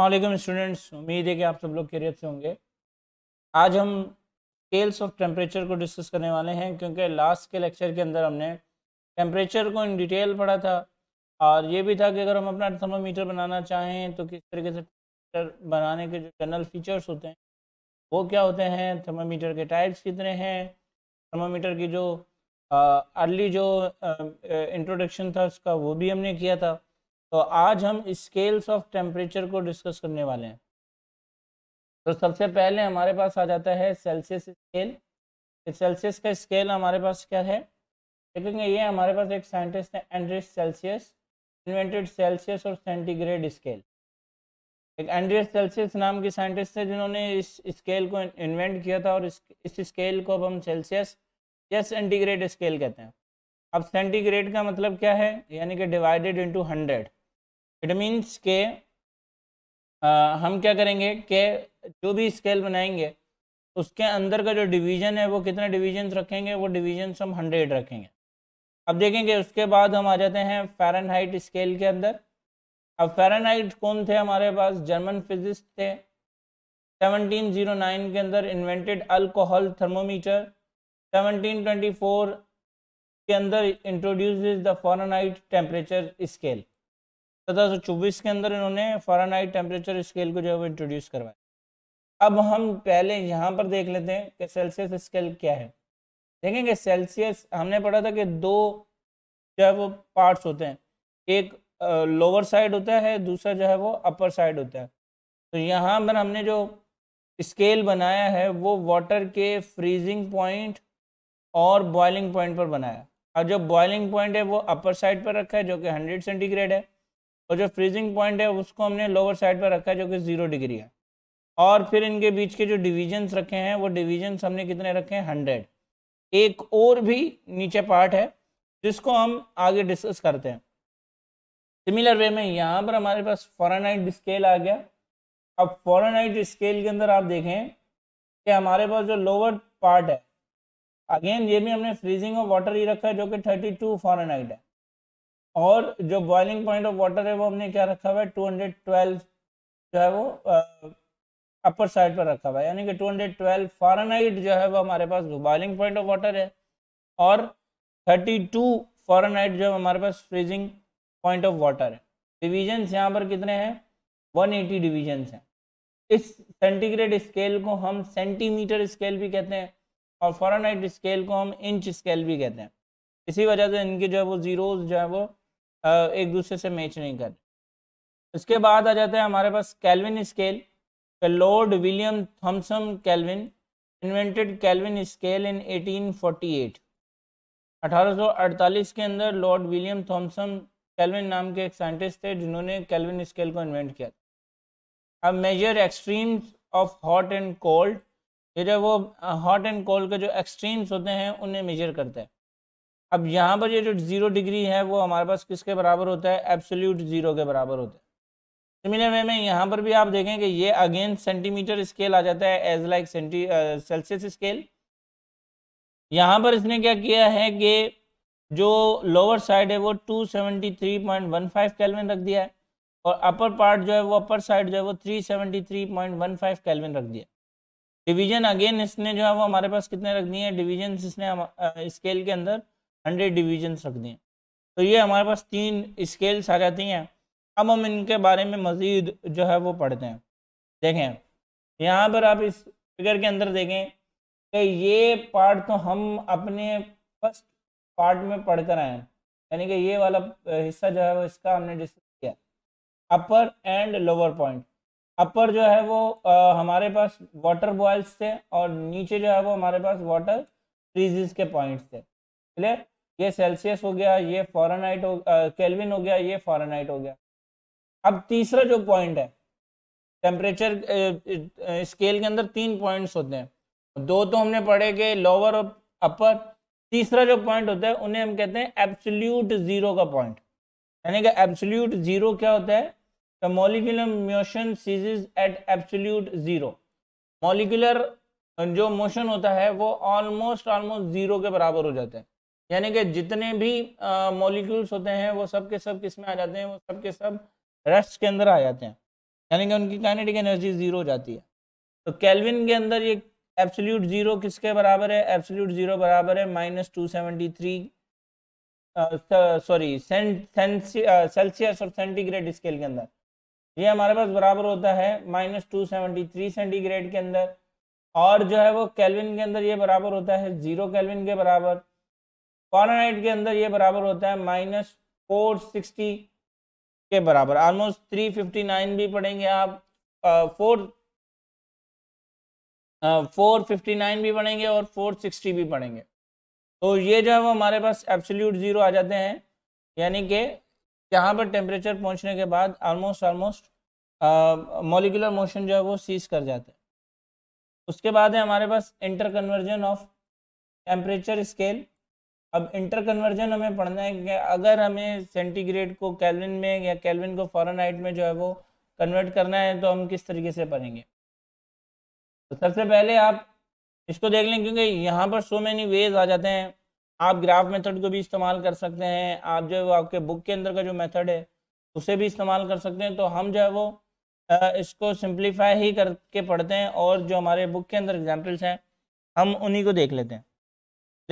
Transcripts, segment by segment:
अल्लाम स्टूडेंट्स उम्मीद है कि आप सब लोग कैरियर से होंगे आज हम स्केल्स ऑफ टेम्परेचर को डिस्कस करने वाले हैं क्योंकि लास्ट के लेक्चर के अंदर हमने टेम्परेचर को इन डिटेल पढ़ा था और ये भी था कि अगर हम अपना थर्मोमीटर बनाना चाहें तो किस तरीके से बनाने के जो जनरल फीचर्स होते हैं वो क्या होते हैं थर्मामीटर के टाइप्स कितने हैं थर्मोमीटर की जो अर्ली जो इंट्रोडक्शन था उसका वो भी हमने किया था तो आज हम स्केल्स ऑफ टेम्परेचर को डिस्कस करने वाले हैं तो सबसे पहले हमारे पास आ जाता है सेल्सियस स्केल सेल्सियस का स्केल हमारे पास क्या है देखेंगे ये हमारे पास एक साइंटिस्ट है एंड्रिस सेल्सियस इन्वेंटेड सेल्सियस और सेंटीग्रेड स्केल एक एंड्रियस सेल्सियस नाम के साइंटिस्ट थे जिन्होंने इस स्केल को इन्वेंट किया था और इस, इस स्केल को अब हम सेल्सियस या सेंटीग्रेड स्केल कहते हैं अब सेंटीग्रेड का मतलब क्या है यानी कि divided into hundred it means के आ, हम क्या करेंगे कि जो भी स्केल बनाएंगे उसके अंदर का जो डिवीजन है वो कितने डिवीजन रखेंगे वो डिवीजन हम हंड्रेड रखेंगे अब देखेंगे उसके बाद हम आ जाते हैं फ़ारेनहाइट स्केल के अंदर अब फ़ारेनहाइट कौन थे हमारे पास जर्मन फिजिस्ट थे 1709 के अंदर इन्वेंटेड अल्कोहल थर्मोमीटर 1724 के अंदर introduce the Fahrenheit temperature scale सत्रह के अंदर इन्होंने फ़ारानाइट टेम्परेचर स्केल को जो है वो इंट्रोड्यूस करवाया अब हम पहले यहाँ पर देख लेते हैं कि सेल्सियस स्केल क्या है देखेंगे सेल्सियस हमने पढ़ा था कि दो जो है वो पार्ट्स होते हैं एक लोअर साइड होता है दूसरा जो है वो अपर साइड होता है तो यहाँ पर हमने जो स्केल बनाया है वो वाटर के फ्रीजिंग पॉइंट और बॉइलिंग पॉइंट पर बनाया और जो बॉइलिंग पॉइंट है वो अपर साइड पर रखा है जो कि हंड्रेड सेंटीग्रेड है और तो जो फ्रीजिंग पॉइंट है उसको हमने लोअर साइड पर रखा है जो कि ज़ीरो डिग्री है और फिर इनके बीच के जो डिविजन्स रखे हैं वो डिविजन्स हमने कितने रखे हैं हंड्रेड एक और भी नीचे पार्ट है जिसको हम आगे डिस्कस करते हैं सिमिलर वे में यहाँ पर हमारे पास फॉरनाइट स्केल आ गया अब फॉरनाइट स्केल के अंदर आप देखें कि हमारे पास जो लोअर पार्ट है अगेन ये भी हमने फ्रीजिंग ऑफ वाटर ही रखा है जो कि थर्टी टू फॉरनाइट है और जो बॉइलिंग पॉइंट ऑफ वाटर है वो हमने क्या रखा हुआ है टू हंड्रेड ट्वेल्व जो है वो अपर साइड पर रखा हुआ है यानी कि टू हंड्रेड ट्वेल्व फॉरनहाइट जो है वो हमारे पास बॉइलिंग पॉइंट ऑफ वाटर है और थर्टी टू फॉरनहाइट जो है हमारे पास फ्रीजिंग पॉइंट ऑफ वाटर है डिवीजन्स यहाँ पर कितने हैं वन एटी डिवीजन्स हैं इस सेंटीग्रेड स्केल को हम सेंटीमीटर स्केल भी कहते हैं और फॉरनहाइट स्केल को हम इंच स्केल भी कहते हैं इसी वजह से इनके जो है वो जीरोज जो है वो एक दूसरे से मैच नहीं कर उसके बाद आ जाता है हमारे पास Kelvin scale Lord William Thomson Kelvin invented Kelvin scale in 1848 1848 के अंदर लॉर्ड विलियम थॉमसन कैलविन नाम के एक साइंटिस्ट थे जिन्होंने कैलविन स्केल को इन्वेंट किया अब major extremes of hot and cold ये जो वो हॉट एंड कोल्ड के जो एक्सट्रीम्स होते हैं उन्हें मेजर करते हैं अब यहाँ पर ये जो जीरो डिग्री है वो हमारे पास किसके बराबर होता है एब्सोल्यूट जीरो के बराबर होता है सिमिलर वे में यहाँ पर भी आप देखें कि ये अगेन सेंटीमीटर स्केल आ जाता है as like centi Celsius scale यहाँ पर इसने क्या किया है कि जो लोअर साइड है वो 273.15 केल्विन रख दिया है और अपर पार्ट जो है वो अपर साइड जो है वो 373.15 केल्विन रख दिया डिवीजन अगेन इसने जो है वो हमारे पास कितने रख दिए हैं डिवीजन इसने स्केल uh, के अंदर हंड्रेड डिविजन्स रख दिए तो ये हमारे पास तीन स्केल्स आ जाती हैं अब हम इनके बारे में मज़ीद जो है वो पढ़ते हैं देखें यहाँ पर आप इस फिगर के अंदर देखें कि ये पार्ट तो हम अपने फर्स्ट पार्ट में पढ़ कर आए यानी कि ये वाला हिस्सा जो है वो इसका हमने डिस्कस किया upper and lower point upper जो है वो आ, हमारे पास वाटर बॉयल्स थे और नीचे जो है वो हमारे पास वाटर फ्रीजेस के पॉइंट्स थे क्लियर ये सेल्सियस हो गया ये फॉरनहाइट हो कैलविन हो गया ये फॉरनहाइट हो गया अब तीसरा जो पॉइंट है टेम्परेचर स्केल के अंदर तीन पॉइंट्स होते हैं दो तो हमने पढ़े के लोअर और अपर तीसरा जो पॉइंट होता है उन्हें हम कहते हैं एब्सोल्यूट जीरो का पॉइंट यानी कि एब्सोल्यूट जीरो क्या होता है तो molecular motion ceases at absolute zero molecular जो मोशन होता है वो ऑलमोस्ट ऑलमोस्ट जीरो के बराबर हो जाता है यानी कि जितने भी मॉलिक्यूल्स होते हैं वो सब के सब किस में आ जाते हैं वो सब के सब रेस्ट के अंदर आ जाते हैं यानी कि उनकी काइनेटिक एनर्जी जीरो हो जाती है तो कैलविन के अंदर ये एब्सोल्यूट जीरो किसके बराबर है एब्सोल्यूट जीरो बराबर है minus two seventy three sorry Celsius और सेंटीग्रेड स्केल के अंदर ये हमारे पास बराबर होता है minus two seventy three centigrade के अंदर और जो है वो कैलविन के अंदर ये बराबर होता है जीरो कैलविन के बराबर फॉरनाइट के अंदर ये बराबर होता है माइनस फोर सिक्सटी के बराबर ऑलमोस्ट थ्री फिफ्टी नाइन भी पढ़ेंगे आप फोर फोर फिफ्टी नाइन भी पढ़ेंगे और फोर सिक्सटी भी पढ़ेंगे तो ये जो है वो हमारे पास एब्सोल्यूट ज़ीरो आ जाते हैं यानी कि यहाँ पर टेम्परेचर पहुँचने के बाद ऑलमोस्ट ऑलमोस्ट मोलिकुलर मोशन जो है वो सीज कर जाता है उसके बाद है हमारे पास inter conversion of temperature scale अब इंटर कन्वर्जन हमें पढ़ना है कि अगर हमें सेंटीग्रेड को कैलविन में या कैलविन को फॉरन में जो है वो कन्वर्ट करना है तो हम किस तरीके से पढ़ेंगे तो सबसे पहले आप इसको देख लें क्योंकि यहाँ पर सो मैनी वेज आ जाते हैं आप ग्राफ मेथड को भी इस्तेमाल कर सकते हैं आप जो है वो आपके बुक के अंदर का जो मेथड है उसे भी इस्तेमाल कर सकते हैं तो हम जो है वो इसको सिंप्लीफाई ही करके पढ़ते हैं और जो हमारे बुक के अंदर एग्जाम्पल्स हैं हम उन्हीं को देख लेते हैं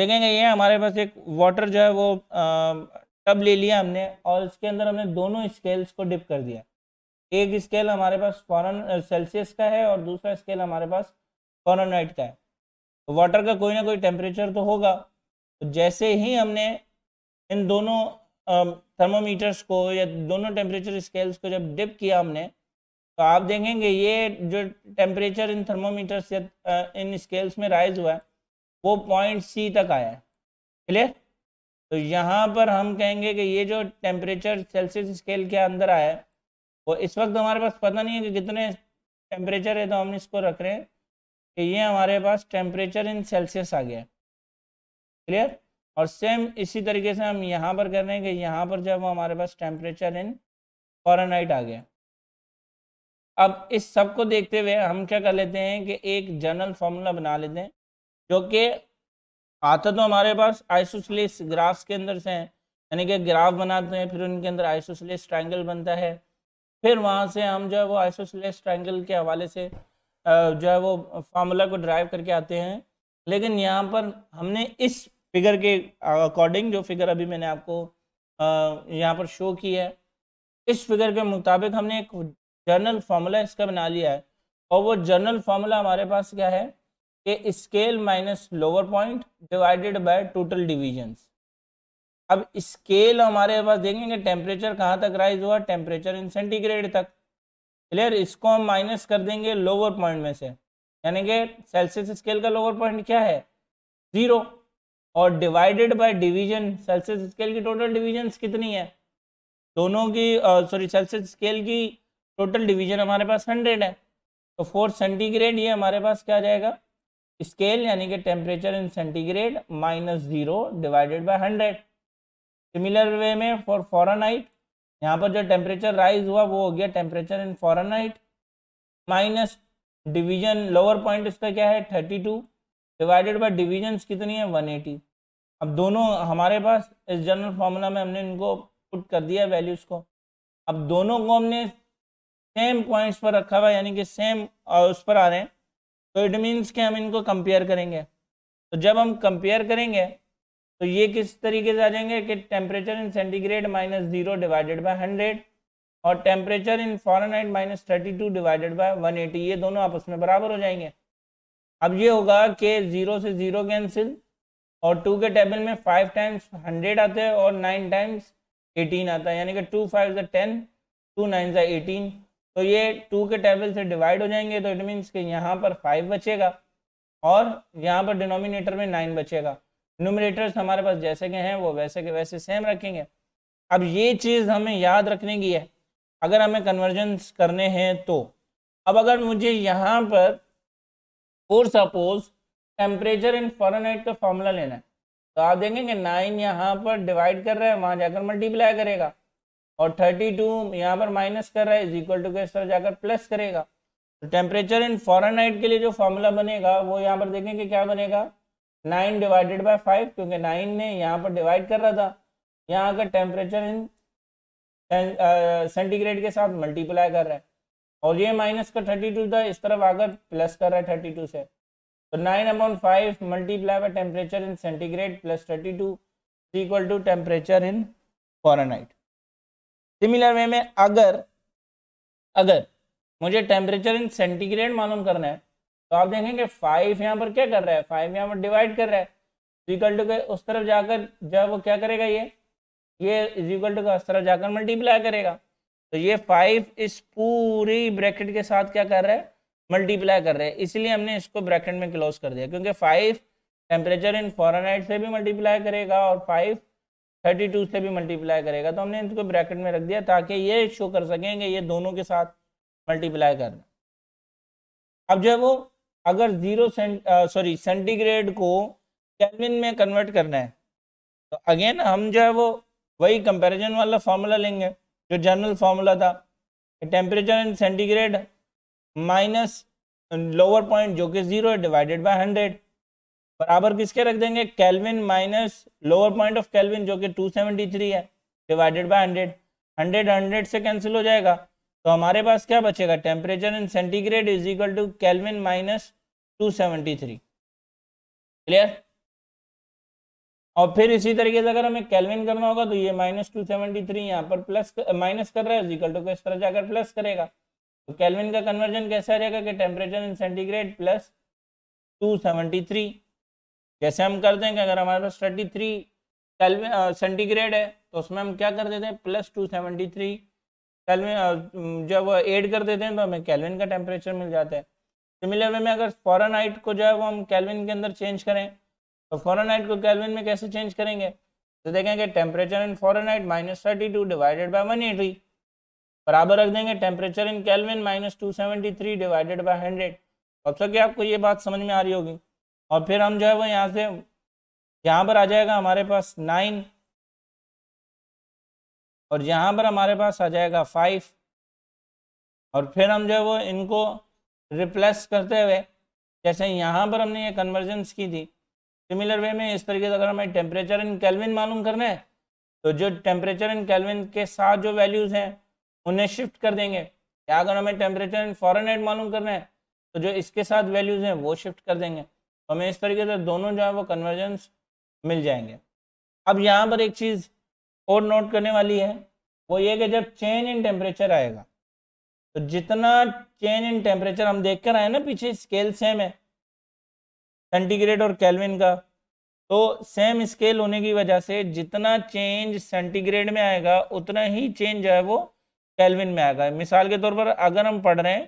देखेंगे ये हमारे पास एक वाटर जो है वो टब ले लिया हमने और इसके अंदर हमने दोनों स्केल्स को डिप कर दिया एक स्केल हमारे पास फॉरन सेल्सियस का है और दूसरा स्केल हमारे पास फॉरनाइट का है तो वाटर का कोई ना कोई टेम्परेचर तो होगा तो जैसे ही हमने इन दोनों थर्मोमीटर्स को या दोनों टेम्परेचर स्केल्स को जब डिप किया हमने तो आप देखेंगे ये जो टेम्परेचर इन थर्मोमीटर्स या इन स्केल्स में राइज हुआ है वो पॉइंट सी तक आया है क्लियर तो यहाँ पर हम कहेंगे कि ये जो टेम्परेचर सेल्सियस स्केल के अंदर आया है वो इस वक्त हमारे पास पता नहीं है कि कितने टेम्परेचर है तो हम इसको रख रहे हैं कि ये हमारे पास टेम्परेचर इन सेल्सियस आ गया क्लियर और सेम इसी तरीके से हम यहाँ पर कर रहे हैं कि यहाँ पर जब हमारे पास टेम्परेचर इन फॉरनाइट आ गया अब इस सब को देखते हुए हम क्या कर लेते हैं कि एक जनरल फॉर्मूला बना लेते हैं जो कि आता तो हमारे पास आइसोसलिस ग्राफ्स के अंदर से हैं यानी कि ग्राफ बनाते हैं फिर उनके अंदर आइसोसलिस ट्राइंगल बनता है फिर वहाँ से हम जो है वो आइसोसलिस ट्राइंगल के हवाले से जो है वो फार्मूला को ड्राइव करके आते हैं लेकिन यहाँ पर हमने इस फिगर के अकॉर्डिंग जो फिगर अभी मैंने आपको यहाँ पर शो की है इस फिगर के मुताबिक हमने एक जर्नल फार्मूला इसका बना लिया है और वो जर्नल फार्मूला हमारे पास क्या है के scale minus lower point divided by total divisions अब स्केल हमारे पास देखेंगे टेम्परेचर कहाँ तक राइज हुआ टेम्परेचर इन सेंटीग्रेड तक क्लियर इसको हम माइनस कर देंगे लोअर पॉइंट में से यानी कि सेल्सियस स्केल का लोअर पॉइंट क्या है ज़ीरो और divided by division Celsius scale की टोटल डिवीजन कितनी है दोनों की सॉरी सेल्सियस स्केल की टोटल डिवीजन हमारे पास हंड्रेड है तो फोर सेंटीग्रेड ये हमारे पास क्या आ जाएगा स्केल यानी कि temperature in centigrade minus zero divided by hundred similar way में फॉर फॉरन हाइट यहाँ पर जो टेम्परेचर राइज हुआ वो हो गया temperature in Fahrenheit minus division lower point इसका क्या है thirty two divided by division कितनी है वन एटी अब दोनों हमारे पास इस जनरल फार्मूला में हमने इनको पुट कर दिया वैल्यूज़ को अब दोनों को हमने सेम पॉइंट्स पर रखा हुआ यानी कि सेम उस पर आ रहे हैं तो इट मीन्स कि हम इनको कंपेयर करेंगे तो जब हम कंपेयर करेंगे तो ये किस तरीके से आ जाएंगे कि temperature in centigrade minus zero divided by hundred और temperature in Fahrenheit minus thirty two divided by one eighty ये दोनों आपस में बराबर हो जाएंगे अब ये होगा कि जीरो से जीरो कैंसिल और टू के टेबल में फाइव टाइम्स हंड्रेड आते हैं और नाइन टाइम्स एटीन आता है यानी कि टू फाइव जै टेन टू नाइन जै एटीन तो ये टू के टेबल से डिवाइड हो जाएंगे तो इट मीन्स कि यहाँ पर फाइव बचेगा और यहाँ पर डिनोमिनेटर में नाइन बचेगा न्यूमिनेटर्स हमारे पास जैसे के हैं वो वैसे के वैसे सेम रखेंगे अब ये चीज़ हमें याद रखने की है अगर हमें कन्वर्जेंस करने हैं तो अब अगर मुझे यहाँ पर और सपोज टेम्परेचर इन फॉरनहाइट का फॉर्मूला लेना है तो आप देखेंगे नाइन यहाँ पर डिवाइड कर रहे हैं वहाँ जाकर मल्टीप्लाई करेगा और 32 टू यहाँ पर माइनस कर रहा है इज इक्वल टू के तरफ जाकर प्लस करेगा तो टेम्परेचर इन हाइट के लिए जो फॉर्मूला बनेगा वो यहाँ पर देखेंगे क्या बनेगा नाइन डिवाइडेड बाय फाइव क्योंकि नाइन ने यहाँ पर डिवाइड कर रहा था यहाँ का टेम्परेचर इन सेंटीग्रेड के साथ मल्टीप्लाई कर रहा है और ये माइनस का थर्टी टू था इस तरफ आकर प्लस कर रहा है थर्टी टू से तो nine upon five multiply by temperature in centigrade plus thirty two equal to temperature in Fahrenheit similar way में अगर अगर मुझे टेम्परेचर इन सेंटीग्रेड मालूम करना है तो आप देखेंगे फाइव यहाँ पर क्या कर रहा है फाइव यहाँ पर डिवाइड कर रहा है इक्वल तो टू के उस तरफ जाकर जब वो क्या करेगा ये ये इक्वल टू का उस तरफ जाकर मल्टीप्लाई करेगा तो ये फाइव इस पूरी ब्रैकेट के साथ क्या कर रहा है मल्टीप्लाई कर रहे हैं इसलिए हमने इसको ब्रैकेट में क्लोज कर दिया क्योंकि फाइव टेम्परेचर इन फॉरनाइट से भी मल्टीप्लाई करेगा और फाइव थर्टी टू से भी मल्टीप्लाई करेगा तो हमने इनको ब्रैकेट में रख दिया ताकि ये शो कर सकेंगे ये दोनों के साथ मल्टीप्लाई करना अब जो है वो अगर जीरो सॉरी सेंटीग्रेड को कैलविन में कन्वर्ट करना है तो अगेन हम जो है वो वही कंपैरिजन वाला फार्मूला लेंगे जो जनरल फार्मूला था temperature in centigrade minus lower point जो कि ज़ीरो है डिवाइडेड बाय हंड्रेड बराबर किसके रख देंगे Kelvin minus lower point of Kelvin जो कि 273 है डिवाइडेड बाय 100 100 100 से कैंसिल हो जाएगा तो हमारे पास क्या बचेगा temperature in centigrade is equal to Kelvin minus two clear और फिर इसी तरीके से अगर हमें कैलविन करना होगा तो ये माइनस टू सेवेंटी थ्री यहाँ पर प्लस माइनस कर रहा है इजिकल टू को इस तरह जाकर प्लस करेगा तो कैलविन का कन्वर्जन कैसा रहेगा कि temperature in centigrade plus two seventy three जैसे हम कर देंगे अगर हमारे पास थर्टी थ्री सेंटीग्रेड है तो उसमें हम क्या कर देते हैं plus two seventy three Kelvin जब एड कर देते हैं तो हमें कैलविन का टेम्परेचर मिल जाता है सिमिलर वे में अगर फॉरन हाइट को जो है वो हम कैलविन के अंदर चेंज करें तो फॉरन हाइट को कैलविन में कैसे चेंज करेंगे तो देखेंगे temperature in Fahrenheit minus thirty two divided by one eighty बराबर रख देंगे temperature in Kelvin minus two seventy three divided by hundred अब तक आपको ये बात समझ में आ रही होगी और फिर हम जो है वो यहाँ से यहाँ पर आ जाएगा हमारे पास नाइन और यहाँ पर हमारे पास आ जाएगा फाइव और फिर हम जो है वो इनको रिप्लेस करते हुए जैसे यहाँ पर हमने ये कन्वर्जेंस की थी सिमिलर वे में इस तरीके से अगर हमें टेम्परेचर इन कैलविन मालूम करना है तो जो टेम्परेचर इन कैलविन के साथ जो वैल्यूज़ हैं उन्हें शिफ्ट कर देंगे या अगर हमें टेम्परेचर इन फॉरन मालूम करना है तो जो इसके साथ वैल्यूज़ हैं वो शिफ्ट कर देंगे हमें इस तरीके से दोनों जो है वो कन्वर्जेंस मिल जाएंगे अब यहाँ पर एक चीज़ और नोट करने वाली है वो ये कि जब चेंज इन टेम्परेचर आएगा तो जितना चेंज इन टेम्परेचर हम देख कर आए ना पीछे स्केल सेम है सेंटीग्रेड और कैलविन का तो सेम स्केल होने की वजह से जितना चेंज सेंटीग्रेड में आएगा उतना ही चेंज जो है वो कैलविन में आएगा मिसाल के तौर पर अगर हम पढ़ रहे हैं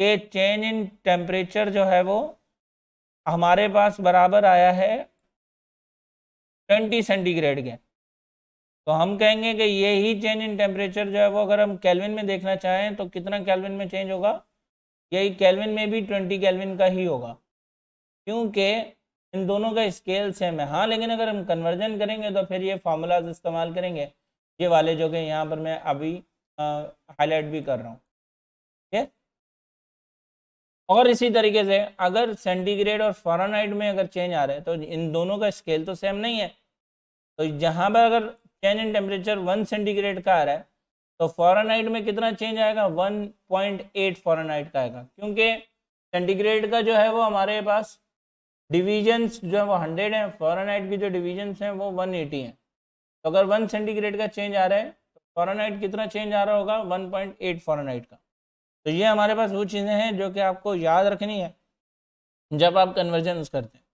कि चेंज इन टेम्परेचर जो है वो हमारे पास बराबर आया है ट्वेंटी सेंटीग्रेड के तो हम कहेंगे कि ये ही चेंज इन टेम्परेचर जो है वो अगर हम कैलविन में देखना चाहें तो कितना कैलविन में चेंज होगा यही कैलविन में भी ट्वेंटी कैलविन का ही होगा क्योंकि इन दोनों का स्केल सेम है हाँ लेकिन अगर हम कन्वर्जन करेंगे तो फिर ये फार्मूलाज इस्तेमाल करेंगे ये वाले जो कि यहाँ पर मैं अभी हाईलाइट भी कर रहा हूँ और इसी तरीके से अगर सेंटीग्रेड और फॉरनहाइट में अगर चेंज आ रहा है तो इन दोनों का स्केल तो सेम नहीं है तो जहाँ पर अगर change in temperature one centigrade का आ रहा है तो फॉरनहाइट में कितना चेंज आएगा वन पॉइंट फॉरनाइट का आएगा क्योंकि सेंटीग्रेड का जो है वो हमारे पास डिविजन्स जो है वो हंड्रेड है फॉरनहाइट की जो डिविजन्स हैं वो एटी हैं तो अगर वन सेंटीग्रेड का चेंज आ रहा है तो फॉरनहाइट कितना चेंज आ रहा होगा वन पॉइंट फॉरनाइट का तो ये हमारे पास वो चीज़ें हैं जो कि आपको याद रखनी है जब आप कन्वर्जन करते हैं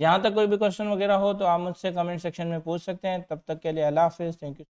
यहाँ तक कोई भी क्वेश्चन वगैरह हो तो आप मुझसे कमेंट सेक्शन में पूछ सकते हैं तब तक के लिए अल्लाह हाफिज़ थैंक यू